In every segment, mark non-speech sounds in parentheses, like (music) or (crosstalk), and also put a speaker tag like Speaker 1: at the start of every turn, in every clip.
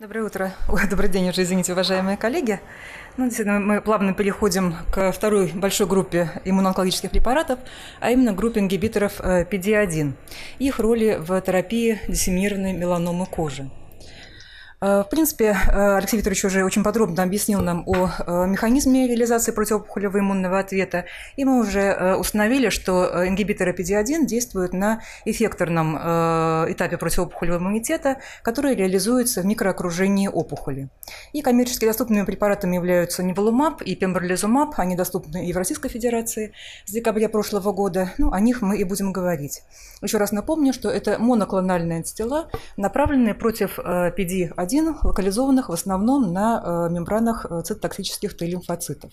Speaker 1: Доброе утро. Ой, добрый день уже, извините, уважаемые коллеги. Ну, действительно, мы плавно переходим к второй большой группе иммуноонкологических препаратов, а именно группе ингибиторов PD-1, э, их роли в терапии диссеминированной меланомы кожи. Э, в принципе, э, Алексей Викторович уже очень подробно объяснил нам о э, механизме реализации противоопухолевого иммунного ответа, и мы уже установили, что ингибиторы PD-1 действуют на эффекторном этапе противоопухолевого иммунитета, который реализуется в микроокружении опухоли. И коммерчески доступными препаратами являются неволумаб и пембролизумаб, они доступны и в Российской Федерации с декабря прошлого года, ну, о них мы и будем говорить. Еще раз напомню, что это моноклональные антитела, направленные против PD-1, локализованных в основном на э, мембранах э, цитотоксических Т-лимфоцитов.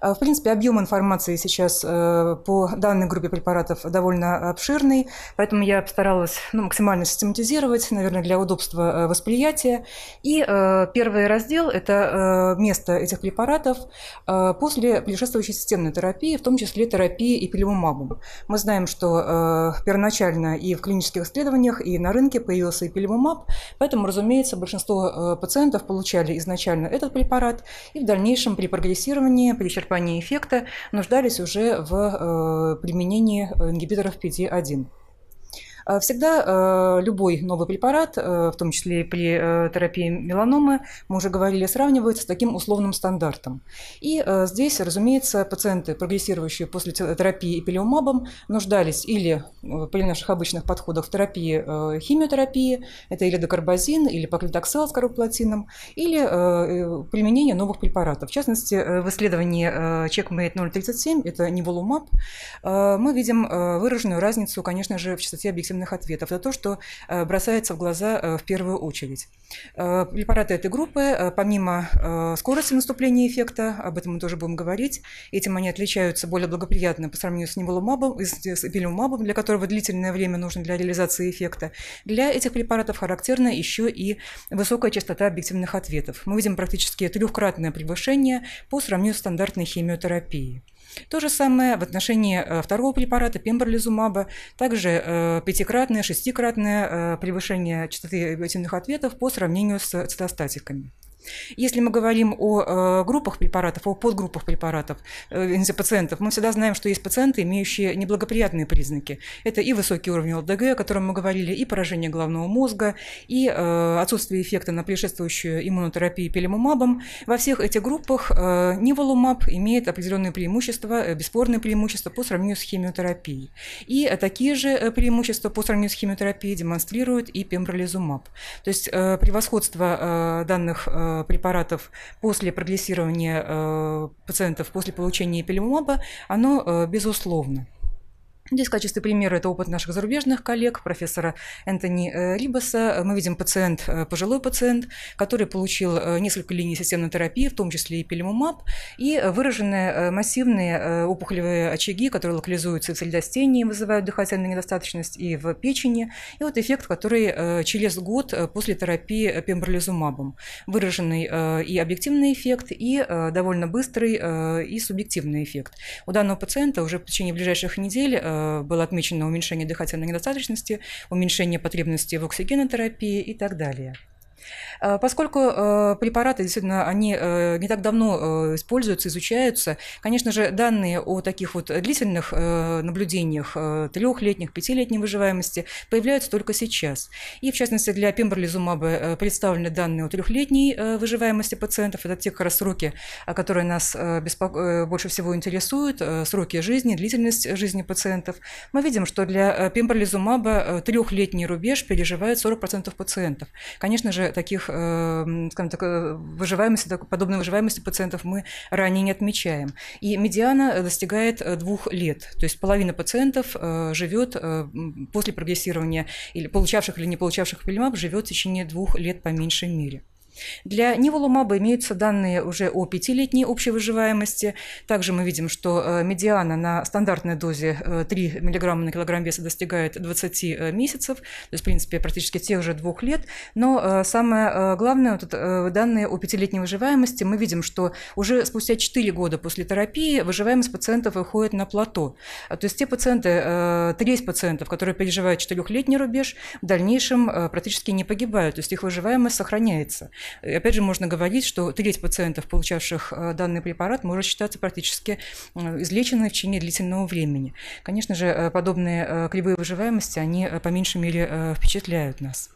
Speaker 1: А, в принципе, объем информации сейчас э, по данной группе препаратов довольно обширный, поэтому я постаралась ну, максимально систематизировать, наверное, для удобства э, восприятия. И э, первый раздел – это место этих препаратов после предшествующей системной терапии, в том числе терапии эпилемумабом. Мы знаем, что первоначально и в клинических исследованиях, и на рынке появился эпилемумаб, поэтому, разумеется, большинство пациентов получали изначально этот препарат, и в дальнейшем при прогрессировании, при почерпания эффекта нуждались уже в э, применении э, ингибиторов PD-1. Э, всегда э, любой новый препарат, э, в том числе при терапии меланомы, мы уже говорили, сравнивается с таким условным стандартом. И здесь, разумеется, пациенты, прогрессирующие после терапии эпилеумабом нуждались или при наших обычных подходах в терапии химиотерапии, это или докарбазин, или поклитоксел с карбоплатином, или применение новых препаратов. В частности, в исследовании CheckMate 037, это неволумаб, мы видим выраженную разницу, конечно же, в частоте объективных косвенных ответов. Это то, что э, бросается в глаза э, в первую очередь. Э, препараты этой группы, помимо скорости наступления эффекта, об этом мы тоже будем говорить, этим они отличаются более благоприятно по сравнению с неволумабом, с эпилюмабом, для которого длительное время нужно для реализации эффекта. Для этих препаратов характерна еще и высокая частота объективных ответов. Мы видим практически трехкратное превышение по сравнению с стандартной химиотерапией. То же самое в отношении э, второго препарата, пембролизумаба, также э, пятикратное, шестикратное э, превышение частоты биотинных ответов по сравнению с цитостатиками. Если мы говорим о э, группах препаратов, о подгруппах препаратов э, пациентов, мы всегда знаем, что есть пациенты, имеющие неблагоприятные признаки. Это и высокий уровень ЛДГ, о котором мы говорили, и поражение головного мозга, и э, отсутствие эффекта на предшествующую иммунотерапию пелемумабом. Во всех этих группах ниволумаб имеет определенные преимущества, бесспорные преимущества по сравнению с химиотерапией. И такие же преимущества по сравнению с химиотерапией демонстрирует и пембролизумаб. То есть превосходство данных Э, препаратов после прогрессирования э, пациентов, после получения пилимоба, оно э, безусловно. Ну, здесь в качестве примера это опыт наших зарубежных коллег, профессора Энтони э, Рибаса. Мы видим пациент, э, пожилой пациент, который получил э, несколько линий системной терапии, в том числе и пилимумаб, и выраженные массивные опухолевые очаги, которые локализуются в сельдостении, вызывают дыхательную недостаточность и в печени. И вот эффект, который через год после терапии пембролизумабом. Выраженный и объективный эффект, и довольно быстрый, и субъективный эффект. У данного пациента уже в течение ближайших недель Э, было отмечено уменьшение дыхательной недостаточности, уменьшение потребности в оксигенотерапии и так далее. Э, поскольку э, препараты, действительно, они э, не так давно используются, изучаются, конечно же, данные о таких вот длительных наблюдениях трехлетних, пятилетней выживаемости появляются только сейчас. И, в частности, для пембролизумаба представлены данные о трехлетней выживаемости пациентов. Это те как раз сроки, которые нас беспоко... больше всего интересуют, сроки жизни, длительность жизни пациентов. Мы видим, что для пембролизумаба трехлетний рубеж переживает 40% пациентов. Конечно же, таких случаев, э, скажем так, э, выживаемости, такой, подобной выживаемости пациентов мы ранее не отмечаем. И медиана э, достигает двух лет, то есть половина пациентов живет после прогрессирования или получавших или не получавших пилимаб живет в течение двух лет по меньшей мере. Для неволумаба имеются данные уже о пятилетней общей выживаемости. Также мы видим, что э, медиана на стандартной дозе 3 э, мг на килограмм веса достигает 20 э, месяцев, то есть, в принципе, практически тех же двух лет. Но самое главное, вот это данные о пятилетней выживаемости, мы видим, что уже спустя 4 года после терапии выживаемость пациентов выходит на плато. А, то есть те пациенты, треть пациентов, которые переживают 4-летний рубеж, в дальнейшем практически не погибают, то есть их выживаемость сохраняется. И опять же, можно говорить, что треть пациентов, получавших э, данный препарат, может считаться практически э, излеченной в течение длительного времени. Конечно же, э, подобные кривые выживаемости, они по меньшей мере впечатляют нас.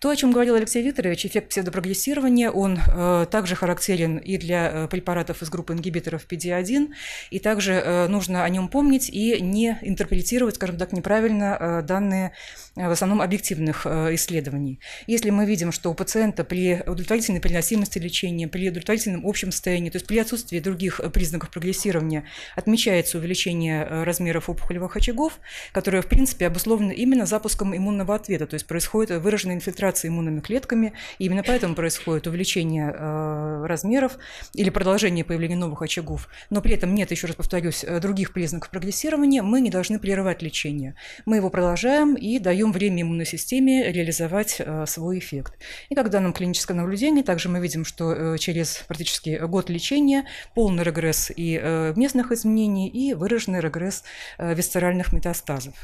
Speaker 1: То, о чем говорил Алексей Викторович, эффект псевдопрогрессирования, он э, также характерен и для э, препаратов из группы ингибиторов PD-1, и также э, нужно о нем помнить и не интерпретировать, скажем так, неправильно э, данные э, в основном объективных э, исследований. Если мы видим, что у пациента при удовлетворительной переносимости лечения, при удовлетворительном общем состоянии, то есть при отсутствии других признаков прогрессирования, отмечается увеличение размеров опухолевых очагов, которое, в принципе, обусловлено именно запуском иммунного ответа, то есть происходит выраженная инфильтрации иммунными клетками, и именно поэтому происходит увеличение э, размеров или продолжение появления новых очагов. Но при этом нет, еще раз повторюсь, э, других признаков прогрессирования, мы не должны прерывать лечение. Мы его продолжаем и даем время иммунной системе реализовать э, свой эффект. И как в данном клиническом наблюдении, также мы видим, что через практически год лечения полный регресс и местных изменений, и выраженный регресс висцеральных метастазов.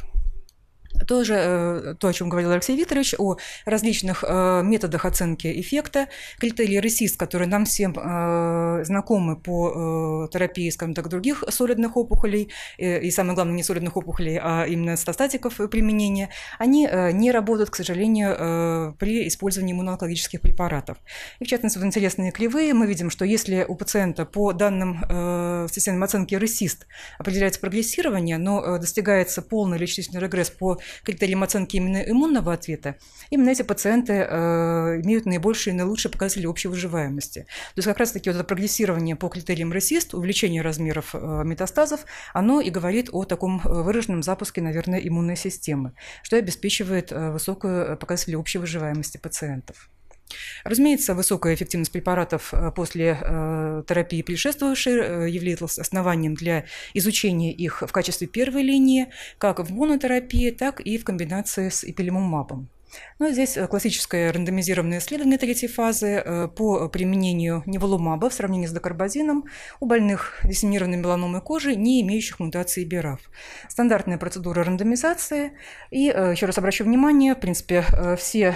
Speaker 1: Тоже э, то, о чем говорил Алексей Викторович, о различных э, методах оценки эффекта. критерий РСИС, который нам всем э, знакомы по терапии, скажем так, других солидных опухолей, и самое главное, не солидных опухолей, а именно стататиков применения, они не работают, к сожалению, при использовании иммуноонкологических препаратов. И, в частности, вот интересные кривые, мы видим, что если у пациента по данным системным оценки РСИСТ определяется прогрессирование, но достигается полный лечительный регресс по критерием оценки именно иммунного ответа, именно эти пациенты э, имеют наибольшие и наилучшие показатели общей выживаемости. То есть как раз-таки вот это прогрессирование по критериям расист, увеличение размеров э, метастазов, оно и говорит о таком э, выраженном запуске, наверное, иммунной системы, что обеспечивает высокую показатель общей выживаемости пациентов. Разумеется, высокая эффективность препаратов э, после э, терапии предшествовавшей э, являлась основанием для изучения их в качестве первой линии как в монотерапии, так и в комбинации с эпилемумабом. Ну, здесь э, классическое рандомизированное исследование третьей фазы э, по применению неволумаба в сравнении с докарбазином у больных диссеминированной меланомой кожи, не имеющих мутации БИРАФ. Стандартная процедура рандомизации. И э, еще раз обращу внимание, в принципе, все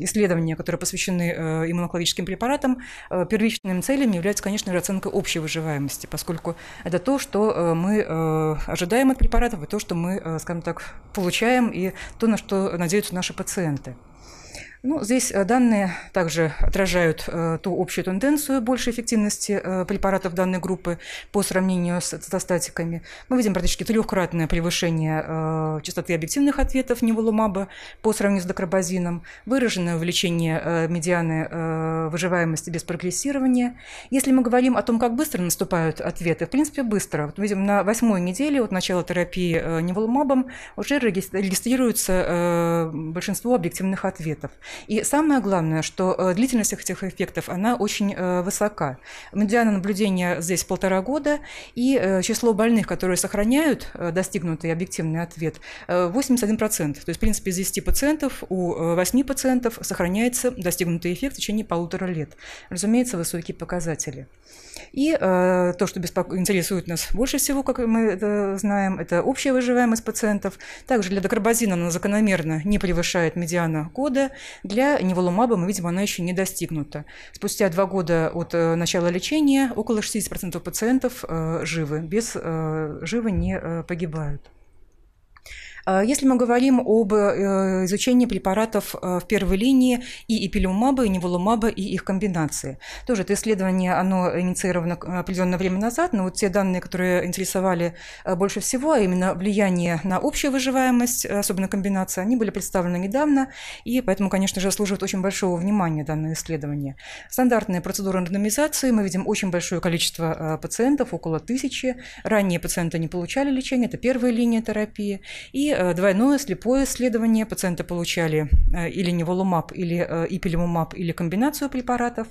Speaker 1: исследования, которые посвящены иммунокловическим препаратам, первичным целями является, конечно, оценка общей выживаемости, поскольку это то, что мы ожидаем от препаратов, и то, что мы, скажем так, получаем, и то, на что надеются наши пациенты. Ну, здесь э, данные также отражают э, ту общую тенденцию большей эффективности э, препаратов данной группы по сравнению с цитостатиками. Мы видим практически трехкратное превышение э, частоты объективных ответов неволумаба по сравнению с докробазином, выраженное увеличение э, медианы э, выживаемости без прогрессирования. Если мы говорим о том, как быстро наступают ответы, в принципе, быстро. Вот мы видим, на восьмой неделе от начала терапии неволумабом уже регистрируется большинство объективных ответов. И самое главное, что э, длительность этих эффектов, она очень э, высока. Медиана наблюдения здесь полтора года, и э, число больных, которые сохраняют достигнутый объективный ответ, 81%. То есть, в принципе, из 10 пациентов у 8 пациентов сохраняется достигнутый эффект в течение полутора лет. Разумеется, высокие показатели. И э, то, что беспоко... интересует нас больше всего, как мы это знаем, это общая выживаемость пациентов. Также для докарбазина она закономерно не превышает медиана года. Для неволумаба мы видим, она еще не достигнута. Спустя два года от э, начала лечения около 60% пациентов э, живы, без э, живы не э, погибают. А, если мы говорим об э, изучении препаратов э, в первой линии и эпилюмаба, и неволумаба, и их комбинации. Тоже это исследование, оно инициировано э, определенное время назад, но вот те данные, которые интересовали больше всего, а именно влияние на общую выживаемость, особенно комбинации, они были представлены недавно, и поэтому, конечно же, служат очень большого внимания данное исследование. Стандартная процедура рандомизации, мы видим очень большое количество пациентов, около тысячи. Ранее пациенты не получали лечение, это первая линия терапии. И Э, двойное слепое исследование. Пациенты получали э, или неволумаб, или э, ипилимумаб, или комбинацию препаратов.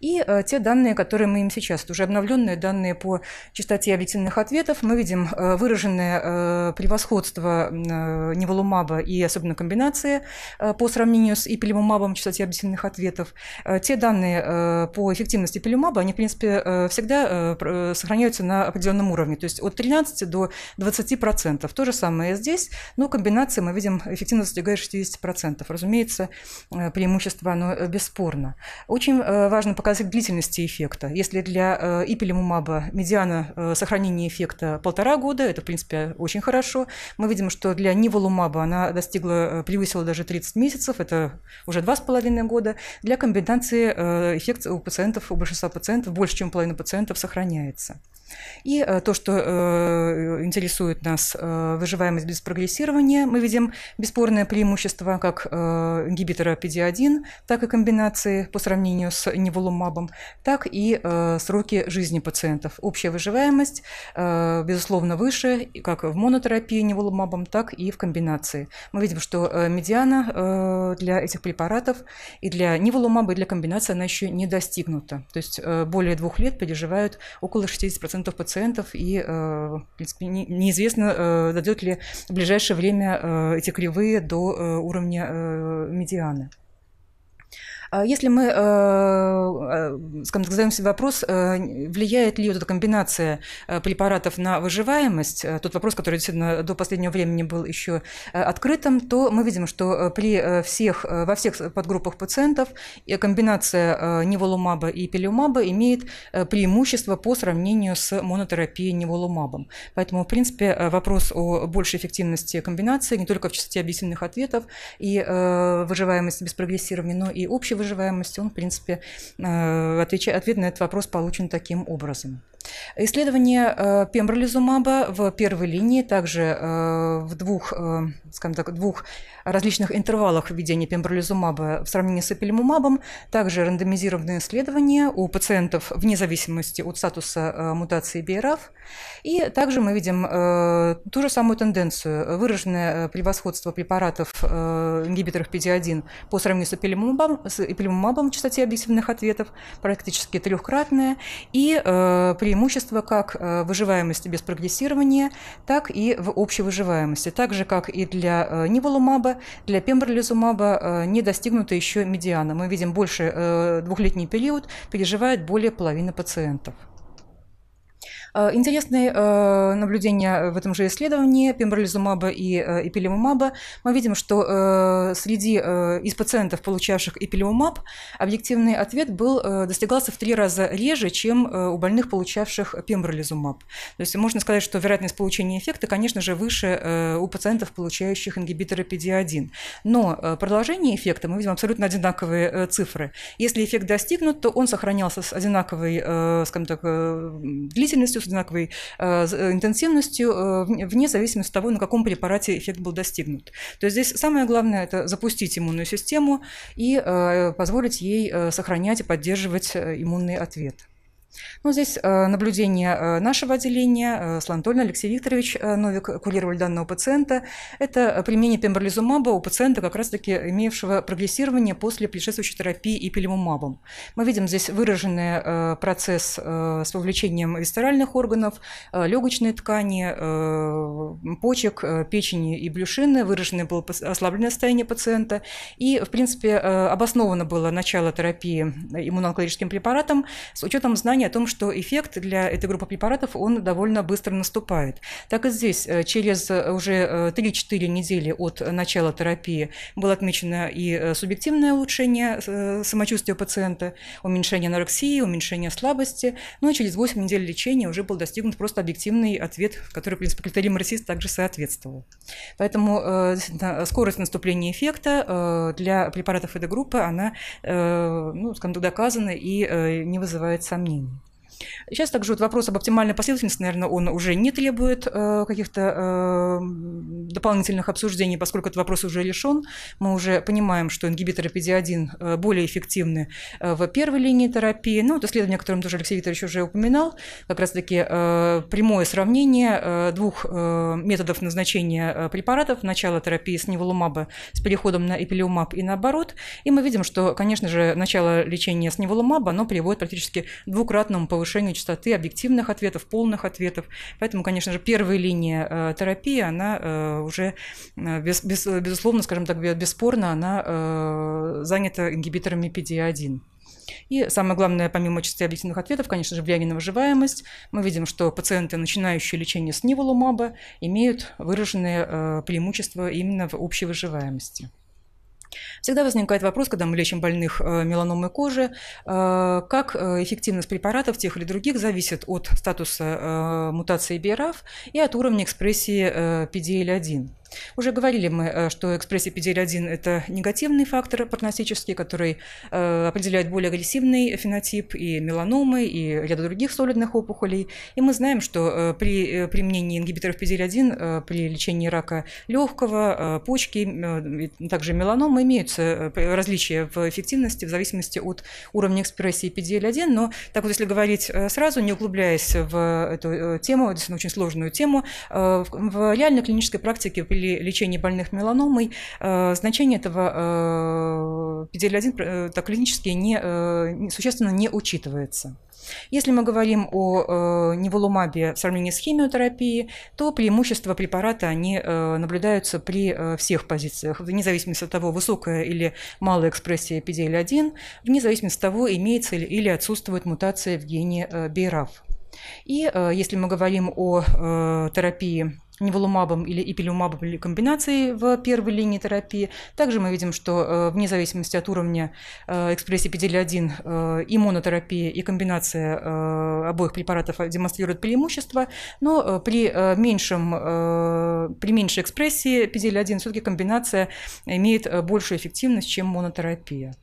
Speaker 1: И те данные, которые мы им сейчас, уже обновленные данные по частоте объективных ответов, мы видим выраженное превосходство неволумаба и особенно комбинации по сравнению с ипилимумабом частоте объективных ответов. Те данные по эффективности пилюмаба, они, в принципе, всегда сохраняются на определенном уровне, то есть от 13 до 20%. То же самое здесь. Но комбинации мы видим эффективно достигает 60%. Разумеется, э, преимущество оно э, бесспорно. Очень э, важно показать длительности эффекта. Если для ипилимумаба медиана сохранения эффекта полтора года, это, в принципе, очень хорошо. Мы видим, что для ниволумаба она достигла, превысила даже 30 месяцев, это уже 2,5 года. Для комбинации эффект у пациентов, у большинства пациентов, больше, чем половина пациентов сохраняется. И э, то, что э, интересует нас э, выживаемость без прогрессирования, мы видим бесспорное преимущество как ингибитора PD-1, так и комбинации по сравнению с неволумабом, так и сроки жизни пациентов. Общая выживаемость, безусловно, выше как в монотерапии неволумабом, так и в комбинации. Мы видим, что медиана для этих препаратов и для неволумаба, и для комбинации она еще не достигнута. То есть более двух лет переживают около 60% процентов пациентов, и, э, в принципе, неизвестно, э, дойдет ли в ближайшее время э, эти кривые до уровня медианы. А если мы, э, э, скажем так, задаем себе вопрос, э, влияет ли вот эта комбинация препаратов на выживаемость, тот вопрос, который действительно до последнего времени был еще открытым, то мы видим, что при всех, во всех подгруппах пациентов комбинация неволумаба и пилюмаба имеет преимущество по сравнению с монотерапией неволумабом. Поэтому, в принципе, вопрос о большей эффективности комбинации не только в частоте объективных ответов и выживаемости без прогрессирования, но и общего выживаемости, он, в принципе, э, ответ на этот вопрос получен таким образом. Исследование э, пембролизумаба в первой линии, также э, в двух, э, скажем так, двух различных интервалах введения пембролизумаба в сравнении с эпилимумабом, также рандомизированные исследования у пациентов вне зависимости от статуса мутации BRAF. И также мы видим ту же самую тенденцию, выраженное превосходство препаратов ингибиторов PD-1 по сравнению с эпилимумабом, с эпилимумабом в частоте объективных ответов, практически трехкратное, и при преимущества как в э, выживаемости без прогрессирования, так и в общей выживаемости. Так же, как и для э, ниволумаба, для пембролизумаба э, не достигнута еще медиана. Мы видим, больше двухлетний период переживает более половины пациентов. Э, интересные э, наблюдения в этом же исследовании пембролизумаба и э, эпилимумаба. Мы видим, что среди из пациентов, получавших эпилимумаб, объективный ответ был, достигался в три раза реже, чем у больных, получавших пембролизумаб. То есть можно сказать, что вероятность получения эффекта, конечно же, выше у пациентов, получающих ингибиторы PD-1. Но продолжение эффекта мы видим абсолютно одинаковые цифры. Если эффект достигнут, то он сохранялся с одинаковой, скажем так, длительностью, с одинаковой э, э, интенсивностью, э, вне зависимости от того, на каком препарате эффект был достигнут. То есть здесь самое главное – это запустить иммунную систему и позволить ей сохранять и поддерживать иммунный ответ. Ну, здесь э, наблюдение э, нашего отделения, э, Слава Анатольевна, Алексей Викторович Новик курировали данного пациента. Это применение пембролизумаба у пациента, как раз-таки имевшего прогрессирование после предшествующей терапии и пилимумабом. Мы видим здесь выраженный процесс с вовлечением висцеральных органов, легочной ткани, почек, печени и брюшины, выраженное было ослабленное состояние пациента. И, в принципе, обосновано было начало терапии иммуноонкологическим препаратом с учетом знаний о том, что эффект для этой группы препаратов, он довольно быстро наступает. Так и здесь, э, через э, уже 3-4 э, недели от начала терапии было отмечено и субъективное улучшение самочувствия пациента, уменьшение анорексии, уменьшение слабости, ну и через 8 недель лечения уже был достигнут просто объективный ответ, который, в принципе, критериям РСИС также соответствовал. Поэтому скорость наступления эффекта для препаратов этой группы, она ну, доказана и не вызывает сомнений. Сейчас также вот вопрос об оптимальной последовательности, наверное, он уже не требует э, каких-то э, дополнительных обсуждений, поскольку этот вопрос уже решен. Мы уже понимаем, что ингибиторы PD-1 э, более эффективны э, в первой линии терапии. Ну, вот исследование, о котором тоже Алексей Викторович уже упоминал, как раз-таки э, прямое сравнение э, двух э, методов назначения э, препаратов, начало терапии с неволумаба с переходом на эпилиумаб и наоборот. И мы видим, что, конечно же, начало лечения с неволумаба, оно приводит практически к двукратному повышению повышению частоты объективных ответов, полных ответов. Поэтому, конечно же, первая линия э, терапии, она э, уже, э, без, без, безусловно, скажем так, бесспорно, она занята ингибиторами PD-1. А И самое главное, помимо частоты объективных ответов, конечно же, влияние на выживаемость. Мы видим, что пациенты, начинающие лечение с неволумаба, имеют выраженные преимущества именно в общей выживаемости. Всегда возникает вопрос, когда мы лечим больных э, меланомой кожи, э, как э, эффективность препаратов тех или других зависит от статуса мутации BRAF и от уровня экспрессии PDL1. Уже говорили мы, э, что экспрессия эпитель-1 – это негативный фактор прогностический, который э, определяет более агрессивный фенотип и меланомы, и ряда других солидных опухолей. И мы знаем, что э, при применении ингибиторов PD-L1 при лечении рака легкого, почки, также меланомы имеются различия в эффективности в зависимости от уровня экспрессии PD-L1, но так вот если говорить сразу, не углубляясь в эту тему, действительно очень сложную тему, в реальной клинической практике при при лечении больных меланомой э, значение этого PDL1 э, так, э, клинически не, существенно не учитывается. Если мы говорим о э, неволумабе в сравнении с химиотерапией, то преимущества препарата они э, наблюдаются при э, всех позициях, вне зависимости от того, высокая или малая экспрессия PDL-1, вне зависимости от того, имеется ли или отсутствует мутация в гене э, BRAF. И э, если мы говорим о э, терапии неволумабом или ипилюмабом или комбинацией в первой линии терапии. Также мы видим, что э, вне зависимости от уровня э, экспрессии PDL-1 э, и монотерапия, и комбинация обоих препаратов демонстрируют преимущество, но при, меньшем, при меньшей экспрессии PDL-1 все-таки комбинация имеет большую эффективность, чем монотерапия.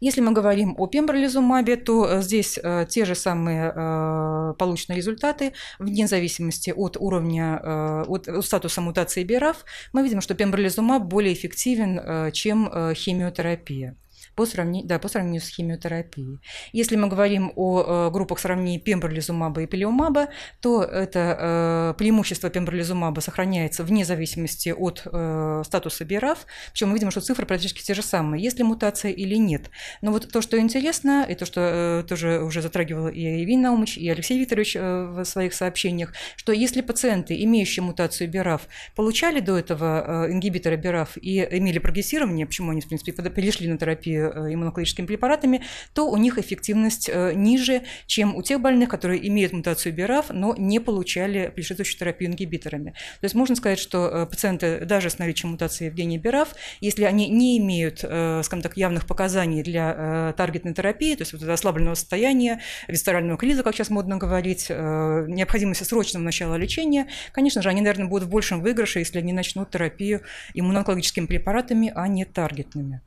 Speaker 1: Если мы говорим о пембролизумабе, то э, здесь э, те же самые э, полученные результаты, вне зависимости от уровня, от статуса мутации БРАФ, мы видим, что пембролизумаб более эффективен, чем химиотерапия по, сравнению, да, по сравнению с химиотерапией. Если мы говорим о э, группах сравнения пембролизумаба и пелиумаба, то это э, преимущество пембролизумаба сохраняется вне зависимости от э, статуса БИРАФ, причем мы видим, что цифры практически те же самые, есть ли мутация или нет. Но вот то, что интересно, и то, что э, тоже уже затрагивала и Евгений Наумович, и Алексей Викторович э, в своих сообщениях, что если пациенты, имеющие мутацию БИРАФ, получали до этого э, ингибиторы БИРАФ и имели прогрессирование, почему они, в принципе, перешли на терапию Э, иммунокорректическими препаратами, то у них эффективность э, ниже, чем у тех больных, которые имеют мутацию БИРАФ, но не получали предшествующую терапию ингибиторами. То есть можно сказать, что э, пациенты даже с наличием мутации Евгения БИРАФ, если они не имеют, скажем так, явных показаний для таргетной терапии, то есть вот ослабленного состояния, висцерального криза, как сейчас модно говорить, необходимости срочного начала лечения, конечно же, они, наверное, будут в большем выигрыше, если они начнут терапию иммуноонкологическими препаратами, а не таргетными.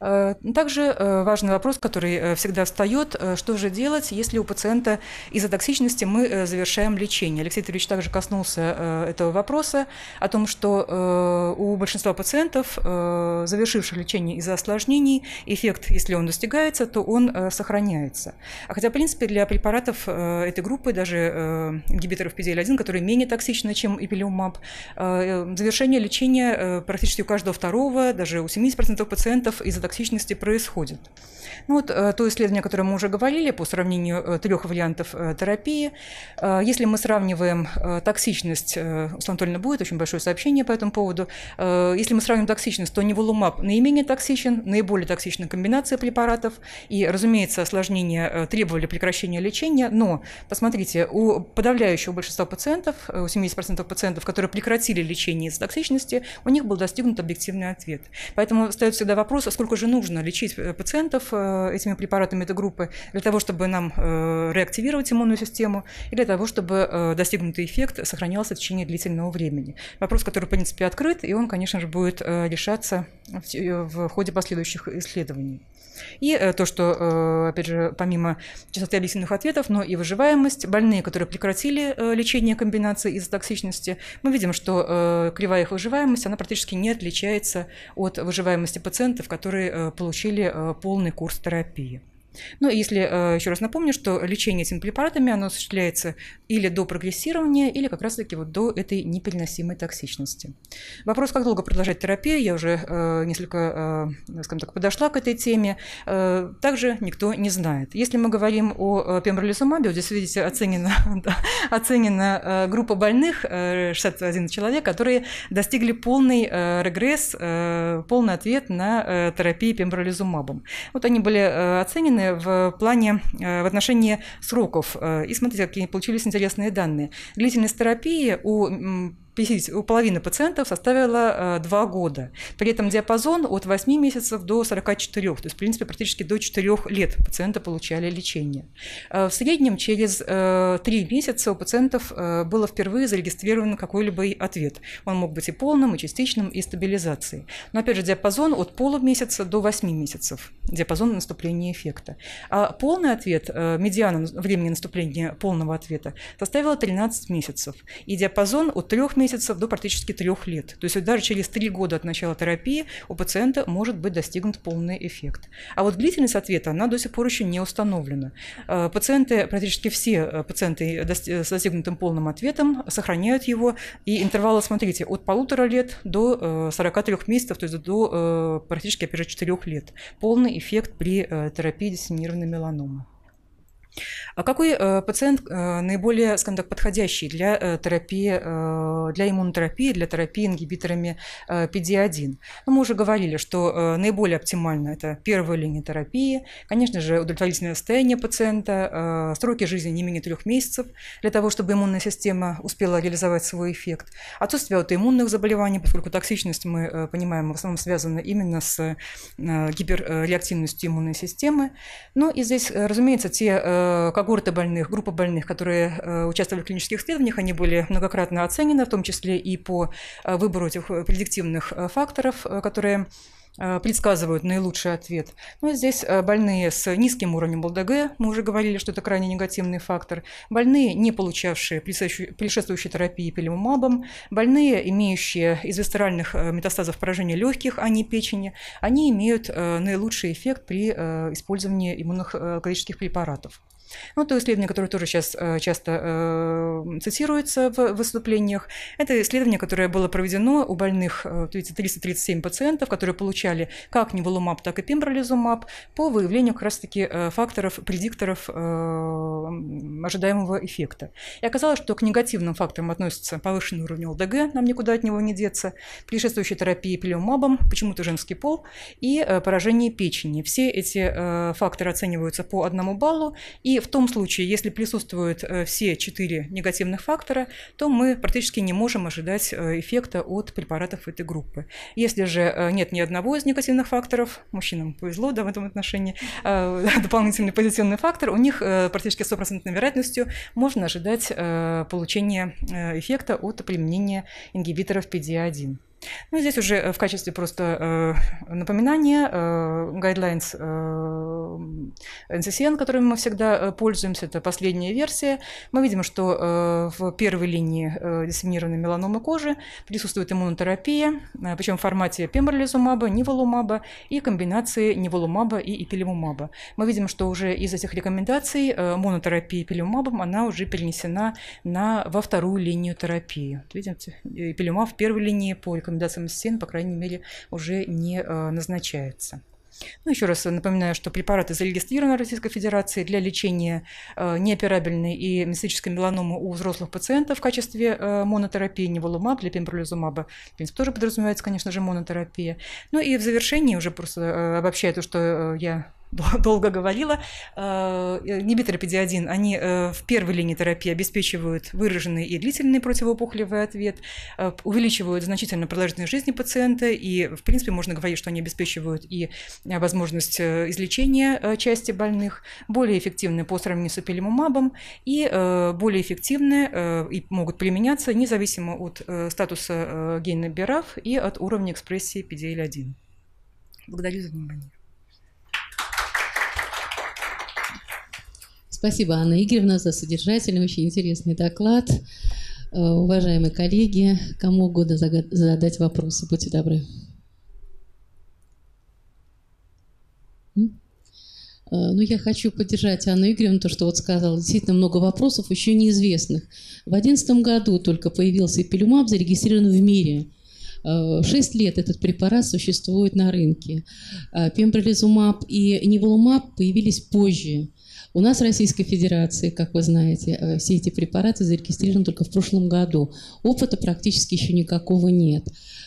Speaker 1: Э, ну, также э, важный вопрос, который э, всегда встает, что же делать, если у пациента из-за токсичности мы завершаем лечение. Алексей Юрьевич также коснулся этого вопроса, о том, что у большинства пациентов, завершивших лечение из-за осложнений, эффект, если он достигается, то он сохраняется. А хотя, в принципе, для препаратов этой группы, даже ингибиторов PDL-1, которые менее токсичны, чем эпилиумаб, завершение лечения практически у каждого второго, даже у 70% пациентов из-за токсичности происходит. Ну вот э, то исследование, о котором мы уже говорили, по сравнению э, трех вариантов э, терапии, если мы сравниваем токсичность, у Слантольна будет очень большое сообщение по этому поводу, если мы сравним токсичность, то неволумаб наименее токсичен, наиболее токсична комбинация препаратов, и, разумеется, осложнения требовали прекращения лечения, но, посмотрите, у подавляющего большинства пациентов, у 70% пациентов, которые прекратили лечение из токсичности, у них был достигнут объективный ответ. Поэтому встает всегда вопрос, а сколько же же нужно лечить э, пациентов э, этими препаратами этой группы для того, чтобы нам э, реактивировать иммунную систему и для того, чтобы достигнутый эффект сохранялся в течение длительного времени. Вопрос, который, в принципе, открыт, и он, конечно же, будет решаться в ходе последующих исследований. И э, то, что, э, опять же, помимо частоты объективных ответов, но и выживаемость, больные, которые прекратили э, лечение комбинации из-за токсичности, мы видим, что кривая их выживаемость, она практически не отличается от выживаемости пациентов, которые получили полный курс терапии. Ну, если э, еще раз напомню, что лечение этими препаратами оно осуществляется или до прогрессирования, или как раз-таки вот до этой непереносимой токсичности. Вопрос, как долго продолжать терапию, я уже э, несколько, э, скажем так, подошла к этой теме, также никто не знает. Если мы говорим о пембролизумабе, вот здесь, видите, оценена, (laughs) оценена группа больных, 61 человек, которые достигли полный регресс, полный ответ на терапии пембролизумабом. Вот они были оценены данные в плане, э, в отношении сроков. Э, и смотрите, какие получились интересные данные. Длительность терапии у у половины пациентов составила э, 2 года. При этом диапазон от 8 месяцев до 44, то есть, в принципе, практически до 4 лет пациента получали лечение. Э, в среднем через 3 э, месяца у пациентов было впервые зарегистрирован какой-либо ответ. Он мог быть и полным, и частичным, и стабилизацией. Но, опять же, диапазон от полумесяца до 8 месяцев, диапазон наступления эффекта. А полный ответ, медиана времени наступления полного ответа составила 13 месяцев, и диапазон от 3 месяцев месяцев до практически трех лет. То есть даже через три года от начала терапии у пациента может быть достигнут полный эффект. А вот длительность ответа, она до сих пор еще не установлена. Э, пациенты, практически все э, пациенты э, с достигнутым полным ответом сохраняют его. И интервалы, смотрите, от полутора лет до 43 месяцев, то есть до практически, опять же, четырех лет. Полный эффект при терапии диссеминированной меланомы. А какой э, пациент э, наиболее, скажем так, подходящий для э, терапии, для иммунотерапии, для терапии ингибиторами PD-1? Ну, мы уже говорили, что наиболее оптимально это первая линия терапии, конечно же, удовлетворительное состояние пациента, сроки жизни не менее трех месяцев для того, чтобы иммунная система успела реализовать свой эффект, отсутствие аутоиммунных заболеваний, поскольку токсичность, мы понимаем, в основном связана именно с гиперреактивностью иммунной системы. Ну и здесь, разумеется, те Э, когорты больных, группа больных, которые э, участвовали в клинических исследованиях, они были многократно оценены, в том числе и по э, выбору этих предиктивных факторов, которые предсказывают наилучший ответ. Но ну здесь больные с низким уровнем БЛДГ, мы уже говорили, что это крайне негативный фактор, больные, не получавшие предшествующей терапии пилимумабом, больные, имеющие из висцеральных метастазов поражения легких, а не печени, они имеют наилучший эффект при использовании иммуноклетических препаратов. Ну, то исследование, которое тоже сейчас э, часто э, цитируется в выступлениях, это исследование, которое было проведено у больных 337 э, пациентов, которые получали как неволумаб, так и пембролизумаб по выявлению как раз-таки факторов, предикторов ожидаемого эффекта. И оказалось, что к негативным факторам относится повышенный уровень ЛДГ, нам никуда от него не деться, предшествующая терапия пилиумабом, почему-то женский пол и поражение печени. Все эти факторы оцениваются по одному баллу, и в том случае, если присутствуют э, все четыре негативных фактора, то мы практически не можем ожидать э, эффекта от препаратов этой группы. Если же э, нет ни одного из негативных факторов, мужчинам повезло да, в этом отношении, (laughs) дополнительный позитивный фактор, у них практически 100% вероятностью можно ожидать получения эффекта от применения ингибиторов PD-1. Ну, здесь уже э, в качестве просто э, напоминания э, guidelines э, NCCN, которыми мы всегда э, пользуемся, это последняя версия. Мы видим, что э, в первой линии э, диссеминированной меланомы кожи присутствует иммунотерапия, э, причем в формате пембролизумаба, ниволумаба и комбинации ниволумаба и ипилимумаба. Мы видим, что уже из этих рекомендаций э, монотерапия ипилимумабом, она уже перенесена на, во вторую линию терапии. Вот видите, ипилимумаб в первой линии по рекомендациям ССН, по крайней мере, уже не э, назначается. Ну, еще раз напоминаю, что препараты зарегистрированы Российской Федерации для лечения э, неоперабельной и мистической меланомы у взрослых пациентов в качестве э, монотерапии неволумаб для пембролизумаба. В принципе, тоже подразумевается, конечно же, монотерапия. Ну и в завершении уже просто э, обобщаю то, что я (laughs) долго говорила, э, небитерапидиодин, они э, в первой линии терапии обеспечивают выраженный и длительный противоопухолевый ответ, э, увеличивают значительно продолжительность жизни пациента, и, в принципе, можно говорить, что они обеспечивают и возможность излечения части больных, более эффективны по сравнению с опилимумабом, и более эффективны и могут применяться независимо от статуса гена BRAF и от уровня экспрессии PDL-1. Благодарю за внимание.
Speaker 2: Спасибо, Анна Игоревна, за содержательный, очень интересный доклад. Э, уважаемые коллеги, кому угодно задать вопросы, будьте добры. Э, ну, я хочу поддержать Анну Игоревну, то, что вот сказала. Действительно много вопросов, еще неизвестных. В 2011 году только появился эпилюмаб, зарегистрирован в мире. Э, шесть лет этот препарат существует на рынке. Пембролизумаб и неволумаб появились позже. У нас в Российской Федерации, как вы знаете, э, все эти препараты зарегистрированы только в прошлом году. Опыта практически еще никакого нет.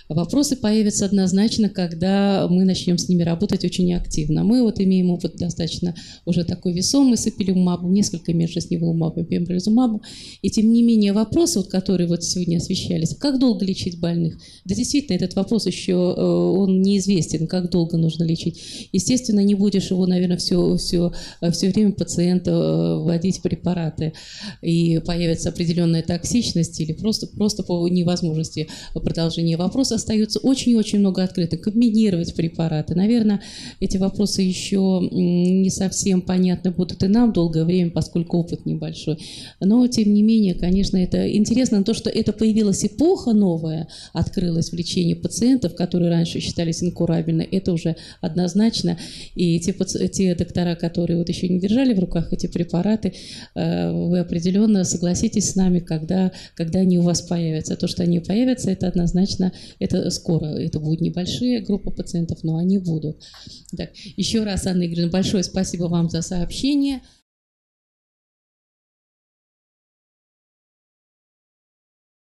Speaker 2: Вопросы появятся однозначно, когда мы начнем с ними работать очень активно. Мы вот имеем опыт достаточно уже такой весомый с эпилюмабом, несколько между с неволумабом, пембролизумабом. И тем не менее вопросы, вот, которые вот сегодня освещались, как долго лечить больных? Да действительно, этот вопрос еще э, он неизвестен, как долго нужно лечить. Естественно, не будешь его, наверное, все, все, э, все время под пациента э, вводить препараты, и появится определенная токсичность или просто, просто по невозможности продолжения вопроса остается очень-очень много открытых. Комбинировать препараты. Наверное, эти вопросы еще не совсем понятны будут и нам долгое время, поскольку опыт небольшой. Но, тем не менее, конечно, это интересно. То, что это появилась эпоха новая, открылась в лечении пациентов, которые раньше считались инкурабельны, это уже однозначно. И те, те доктора, которые вот еще не держали в руках эти препараты, э, вы определенно согласитесь с нами, когда, когда они у вас появятся. То, что они появятся, это однозначно, это скоро. Это будут небольшие группы пациентов, но они будут. Так, еще раз, Анна Игоревна, большое спасибо вам за сообщение.